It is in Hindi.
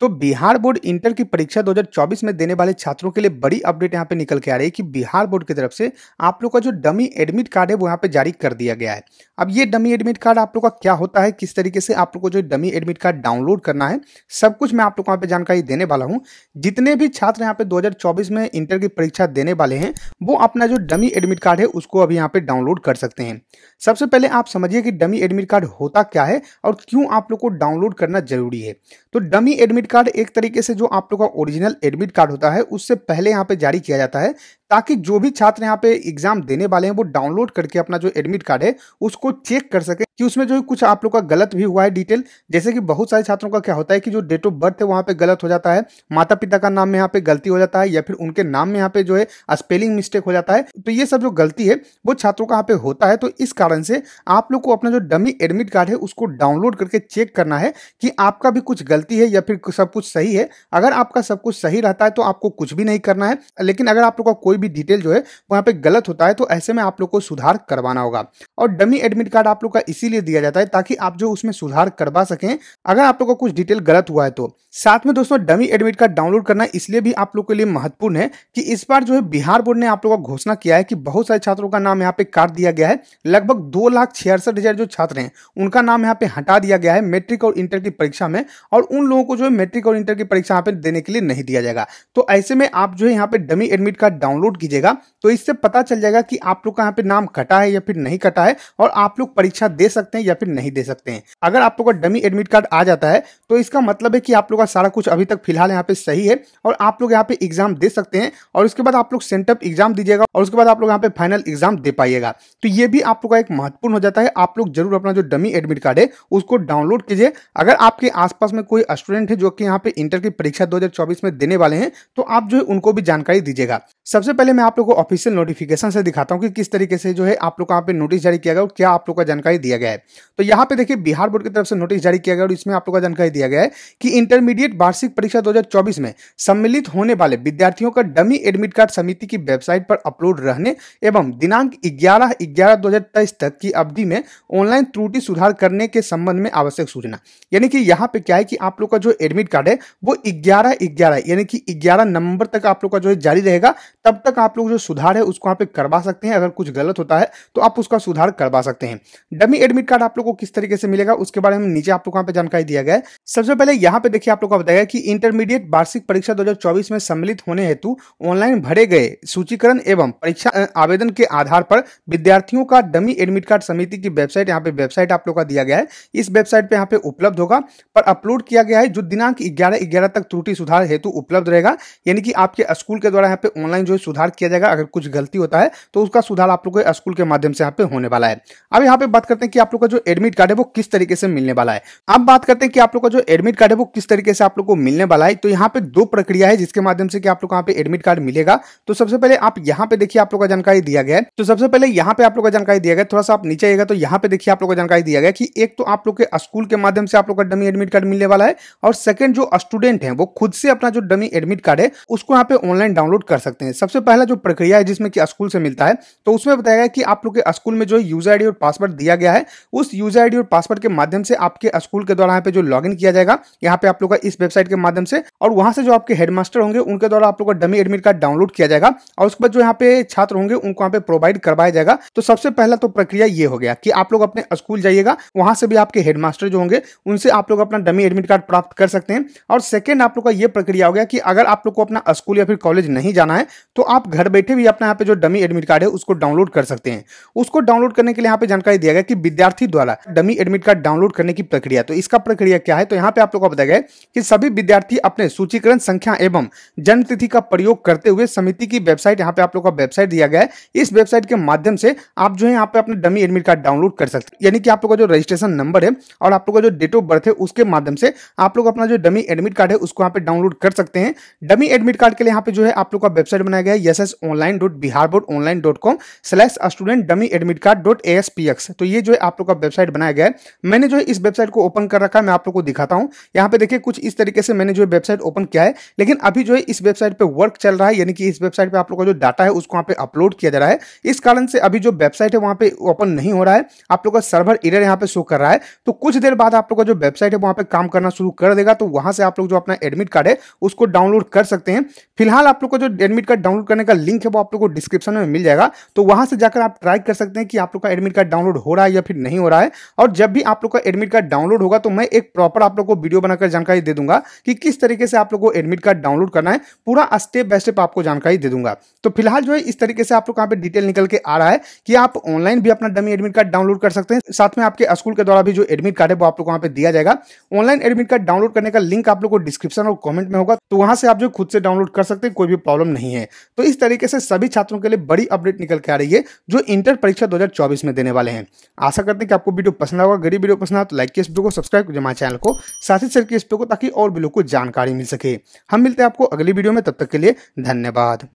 तो बिहार बोर्ड इंटर की परीक्षा 2024 में देने वाले छात्रों के लिए बड़ी अपडेट यहाँ पे निकल के आ रही है कि बिहार बोर्ड की तरफ से आप लोग का जो डमी एडमिट कार्ड है वो यहाँ पे जारी कर दिया गया है अब ये डमी एडमिट कार्ड आप लोग का क्या होता है किस तरीके से आप लोग को जो डमी एडमिट कार्ड डाउनलोड करना है सब कुछ मैं आप लोग को यहाँ पे जानकारी देने वाला हूँ जितने भी छात्र यहाँ पे दो में इंटर की परीक्षा देने वाले हैं वो अपना जो डमी एडमिट कार्ड है उसको अभी यहाँ पे डाउनलोड कर सकते हैं सबसे पहले आप समझिए कि डमी एडमिट कार्ड होता क्या है और क्यों आप लोग को डाउनलोड करना जरूरी है तो डमी एडमिट कार्ड एक तरीके से जो आप लोग का ओरिजिनल एडमिट कार्ड होता है उससे पहले यहाँ पे जारी किया जाता है ताकि जो भी छात्र यहाँ पे एग्जाम देने वाले हैं वो डाउनलोड करके अपना जो एडमिट कार्ड है उसको चेक कर सके कि उसमें जो कुछ आप लोग का गलत भी हुआ है डिटेल जैसे कि बहुत सारे छात्रों का क्या होता है कि जो डेट ऑफ बर्थ है वहाँ पे गलत हो जाता है माता पिता का नाम यहाँ पे गलती हो जाता है या फिर उनके नाम में यहाँ पे जो है स्पेलिंग मिस्टेक हो जाता है तो ये सब जो गलती है वो छात्रों का यहाँ पे होता है तो इस कारण से आप लोग को अपना जो डमी एडमिट कार्ड है उसको डाउनलोड करके चेक करना है कि आपका भी कुछ गलती है या फिर सब कुछ सही है अगर आपका सब कुछ सही रहता है तो आपको कुछ भी नहीं करना है लेकिन अगर आप लोग का कोई भी डिटेल जो है वहाँ पे गलत होता है तो ऐसे में आप लोग को सुधार करवाना होगा और डमी एडमिट कार्ड आप लोग का इसीलिए दिया जाता है ताकि आप जो उसमें सुधार करवा सकें अगर आप लोग का कुछ डिटेल गलत हुआ है तो साथ में दोस्तों डमी एडमिट कार्ड डाउनलोड करना इसलिए भी आप लोग के लिए महत्वपूर्ण है कि इस बार जो है बिहार बोर्ड ने आप लोग का घोषणा किया है कि बहुत सारे छात्रों का नाम यहाँ पे काट दिया गया है लगभग दो लाख छियासठ हजार जो छात्र हैं उनका नाम यहाँ पे हटा दिया गया है मेट्रिक और इंटर की परीक्षा में और उन लोगों को जो है मेट्रिक और इंटर की परीक्षा यहाँ पे देने के लिए नहीं दिया जाएगा तो ऐसे में आप जो है यहाँ पे डमी एडमिट कार्ड डाउनलोड कीजिएगा तो इससे पता चल जाएगा कि आप लोग का यहाँ पे नाम कटा है या फिर नहीं कटा है है और आप लोग परीक्षा दे सकते हैं या फिर नहीं दे सकते हैं अगर आप लोग का डमी एडमिट कार्ड आ जाता है तो इसका मतलब है कि आप लोग का सारा कुछ अभी तक फिलहाल यहाँ पे सही है और आप लोग यहाँ पे एग्जाम दे सकते हैं और उसके बाद आप लोग सेंटअप एग्जाम दीजिएगा और उसके बाद आप लोग यहाँ पे फाइनल एग्जाम दे पाइएगा तो ये भी आप लोग का एक महत्वपूर्ण हो जाता है आप लोग जरूर अपना जो डमी एडमिट कार्ड है उसको डाउनलोड कीजिए अगर आपके आसपास में कोई स्टूडेंट है जो कि यहाँ पे इंटर की परीक्षा 2024 में देने वाले हैं तो आप जो है उनको भी जानकारी दीजिएगा सबसे पहले मैं आप लोग को ऑफिशियल नोटिफिकेशन से दिखाता हूँ कि किस तरीके से जो है आप लोग यहाँ पे नोटिस जारी जारी किया गया और क्या आप लोग का जानकारी दिया गया है तो यहाँ पे देखिए बिहार बोर्ड की तरफ से नोटिस जारी किया गया और इसमें आप लोग का जानकारी दिया गया है कि इंटरमीडिएट वार्षिक परीक्षा दो में सम्मिलित होने वाले विद्यार्थियों का डमी एडमिट कार्ड समिति की वेबसाइट पर अपलोड रहने एवं दिनांक ग्यारह ग्यारह दो तक की अवधि में ऑनलाइन त्रुटि सुधार करने के संबंध में आवश्यक सूचना यानी कि यहाँ पे क्या है कि आप लोग का जो एडमिट कार्ड है वो ग्यारह ग्यारह यानी कि ग्यारह नंबर तक आप लोग का जो है जारी रहेगा तब तक आप लोग जो सुधार है उसको आप करवा सकते हैं अगर कुछ गलत होता है तो आप उसका सुधार आधार करवा सकते हैं डमी एडमिट कार्ड आप लोग को किस तरीके से मिलेगा उसके बारे में नीचे आप लोग पे जानकारी दिया गया सबसे पहले यहाँ पे देखिए आप लोग को बताया कि इंटरमीडिएट वार्षिक परीक्षा 2024 में सम्मिलित होने हेतु ऑनलाइन भरे गए सूचीकरण एवं परीक्षा आवेदन के आधार पर विद्यार्थियों का डमी एडमिट कार्ड समिति की वेबसाइट यहाँ पे वेबसाइट आप लोग का दिया गया है इस वेबसाइट पे यहाँ पे उपलब्ध होगा पर अपलोड किया गया है जो दिनांक ग्यारह ग्यारह तक त्रुटि सुधार हेतु उपलब्ध रहेगा यानी कि आपके स्कूल के द्वारा यहाँ पे ऑनलाइन जो सुधार किया जाएगा अगर कुछ गलती होता है तो उसका सुधार आप लोग के स्कूल के माध्यम से यहाँ पे होने मिलने वाला है अब यहाँ पे बात करते हैं कि आप लोग का जो एडमिट कार्ड है वो किस तरीके से मिलने वाला है अब बात करते हैं कि आप लोग का जो एडमिट कार्ड है वो किस तरीके से आप लोग को मिलने वाला है तो यहाँ पे दो प्रक्रिया है जिसके माध्यम से कि आप लोग यहाँ पे एडमिट कार्ड मिलेगा तो सबसे पहले आप यहाँ पे देखिए आप लोग का जानकारी दिया गया तो सबसे पहले यहाँ पे आप लोग का जानकारी दिया गया थोड़ा सा आप नीचे आएगा तो यहाँ पे देखिए आप लोग का जानकारी दिया गया कि एक तो आप लोग के स्कूल के माध्यम से आप लोग का डमी एडमिट कार्ड मिलने वाला है और सेकंड जो स्टूडेंट है वो खुद से अपना जो डमी एडमिट कार्ड है उसको यहाँ पे ऑनलाइन डाउनलोड कर सकते हैं सबसे पहला जो प्रक्रिया है जिसमें कि स्कूल से मिलता है तो उसमें बताया गया कि आप लोग के स्कूल में जो यूजर आईडी और पासवर्ड दिया गया है उस यूजर आईडी और पासवर्ड के माध्यम से आपके स्कूल के द्वारा यहाँ पे जो लॉग किया जाएगा यहाँ पे आप लोग का इस वेबसाइट के माध्यम से और वहां से जो आपके हेडमास्टर होंगे उनके द्वारा आप लोग का डमी एडमिट कार्ड डाउनलोड किया जाएगा और उसके बाद जो यहाँ पे छात्र होंगे उनको यहाँ पे प्रोवाइड करवाया जाएगा तो सबसे पहला तो प्रक्रिया ये हो गया कि आप लोग अपने स्कूल जाइएगा वहां से भी आपके हेडमास्टर जो होंगे उनसे आप लोग अपना डमी एडमिट कार्ड प्राप्त कर सकते हैं और सेकेंड आप लोग का ये प्रक्रिया हो गया कि अगर आप लोग को अपना स्कूल या फिर कॉलेज नहीं जाना है तो आप घर बैठे भी अपना यहाँ पे जो डमी एडमिट कार्ड है उसको डाउनलोड कर सकते हैं उसको डाउनलोड डाउनलोड करने के लिए यहाँ पे जानकारी दिया गया कि विद्यार्थी द्वारा डमी एडमिट कार्ड डाउनलोड करने की प्रक्रिया तो इसका प्रक्रिया क्या है तो यहाँ पे आप लोग को बताया गया कि सभी विद्यार्थी अपने सूचीकरण संख्या एवं जन्मतिथि का प्रयोग करते हुए समिति की वेबसाइट यहाँ पे आप लोग का वेबसाइट दिया गया है इस वेबसाइट के माध्यम से आप जो है यहाँ पे अपने डमी एडमिट कार्ड डाउनलोड कर सकते यानी कि आप लोग का जो रजिस्ट्रेशन नंबर है और आप लोग का जो डेट ऑफ बर्थ है उसके माध्यम से आप लोग अपना जो डमी एडमिट कार्ड है उसको यहाँ पे डाउनलोड कर सकते हैं डमी एडमिट कार्ड के लिए यहाँ पे जो है आप लोग का वेबसाइट बनाया गया है yes S online dot Bihar board online dot com slash student dummy admit card dot A तो ये जो है आप लोग का वेबसाइट बनाया गया है मैंने जो है इस वेबसाइट को ओपन कर रखा है मैं आप लोग को दिखाता हूँ यहाँ पे देखिए कुछ इस तरीके से मैंने जो है वेबसाइट ओपन किया है लेकिन अभी जो है इस वेबसाइट पे वर्क चल रहा है यानी कि इस वेबसाइट पे आप लोग का जो डाटा है उसको वहाँ पे अपलोड किया जा रहा है इस कारण से अभी जो वेबसाइट है वहाँ पे ओपन नहीं हो रहा है आप लोग का सर्वर इरर यहाँ पे शो कर रहा है तो कुछ देर बाद आप लोग का जो वेबसाइट है वहाँ पे काम करना शुरू कर देगा तो वहाँ से आप लोग जो अपना एडमिट कार्ड है उसको डाउनलोड कर सकते हैं फिलहाल आप लोग का जो एडमिट कार्ड डाउनलोड करने का लिंक है वो आप लोग को डिस्क्रिप्शन में मिल जाएगा तो वहाँ से जाकर आप ट्राई कर सकते हैं कि आप आप लोग का एडमिट कार्ड डाउनलोड हो रहा है या फिर नहीं हो रहा है और जब भी आप लोग का एडमिट कार्ड डाउनलोड होगा तो मैं एक प्रॉपर आप लोग को वीडियो बनाकर जानकारी दे दूंगा कि किस तरीके से आप लोग को एडमिट कार्ड डाउनलोड करना है पूरा स्टेप बाय स्टेप आपको जानकारी दे दूंगा तो फिलहाल जो है इस तरीके से आप लोग यहाँ पे डिटेल निकल के आ रहा है कि आप ऑनलाइन भी अपना डमी एडमिट कार्ड डाउनलोड कर सकते हैं साथ में आपके स्कूल के द्वारा भी जो एडमिट कार्ड है वो आप लोग वहाँ पे दिया जाएगा ऑनलाइन एडमिट कार्ड डाउनलोड करने का लिंक आप लोग को डिस्क्रिप्शन और कॉमेंट में होगा तो वहां से आप जो खुद से डाउनलोड कर सकते हैं कोई भी प्रॉब्लम नहीं है तो इस तरीके से सभी छात्रों के लिए बड़ी अपडेट निकल के आ रही है जो इंटर परीक्षा दो 2024 में देने वाले हैं आशा करते हैं कि आपको वीडियो पसंद होगा गरीब वीडियो पसंद आए तो लाइक के इस वीडियो को सब्सक्राइब कीजिए हमारे चैनल को साथ ही शेयर किए इस वीडियो को ताकि और भी लोग को जानकारी मिल सके हम मिलते हैं आपको अगली वीडियो में तब तक के लिए धन्यवाद